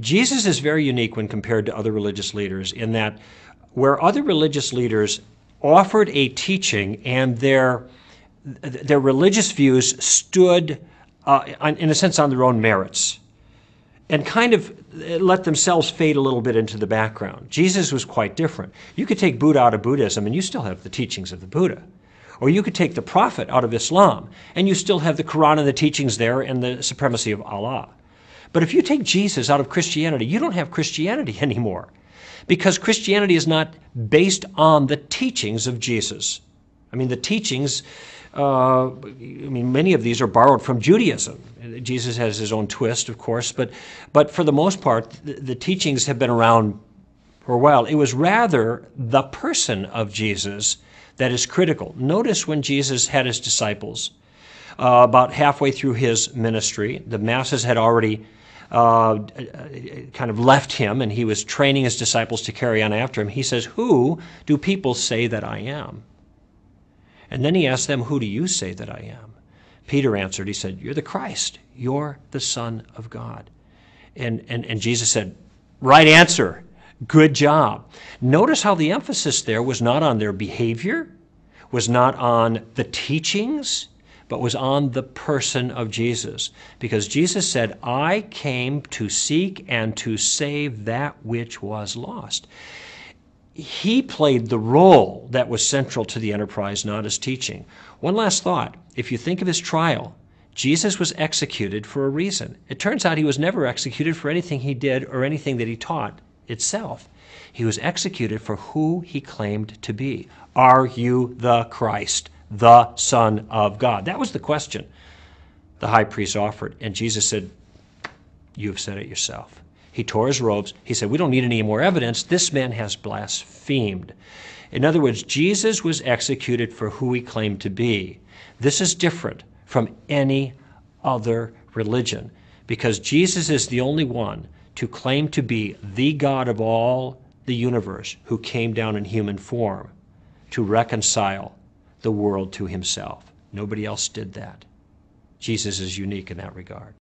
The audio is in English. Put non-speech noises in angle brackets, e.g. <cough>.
Jesus is very unique when compared to other religious leaders in that where other religious leaders offered a teaching and their their religious views stood uh, in a sense on their own merits and kind of let themselves fade a little bit into the background. Jesus was quite different. You could take Buddha out of Buddhism and you still have the teachings of the Buddha. Or you could take the Prophet out of Islam and you still have the Quran and the teachings there and the supremacy of Allah. But if you take Jesus out of Christianity, you don't have Christianity <laughs> anymore because Christianity is not based on the teachings of Jesus. I mean, the teachings, uh, I mean, many of these are borrowed from Judaism. Jesus has his own twist, of course, but, but for the most part, the, the teachings have been around for a while. It was rather the person of Jesus that is critical. Notice when Jesus had his disciples, uh, about halfway through his ministry, the masses had already uh, kind of left him and he was training his disciples to carry on after him, he says, Who do people say that I am? And then he asked them, Who do you say that I am? Peter answered, He said, You're the Christ. You're the Son of God. And, and, and Jesus said, Right answer. Good job. Notice how the emphasis there was not on their behavior, was not on the teachings, but was on the person of Jesus. Because Jesus said, I came to seek and to save that which was lost. He played the role that was central to the enterprise, not his teaching. One last thought. If you think of his trial, Jesus was executed for a reason. It turns out he was never executed for anything he did or anything that he taught itself. He was executed for who he claimed to be. Are you the Christ? the Son of God? That was the question the high priest offered. And Jesus said, You have said it yourself. He tore his robes. He said, We don't need any more evidence. This man has blasphemed. In other words, Jesus was executed for who he claimed to be. This is different from any other religion because Jesus is the only one to claim to be the God of all the universe who came down in human form to reconcile the world to himself. Nobody else did that. Jesus is unique in that regard.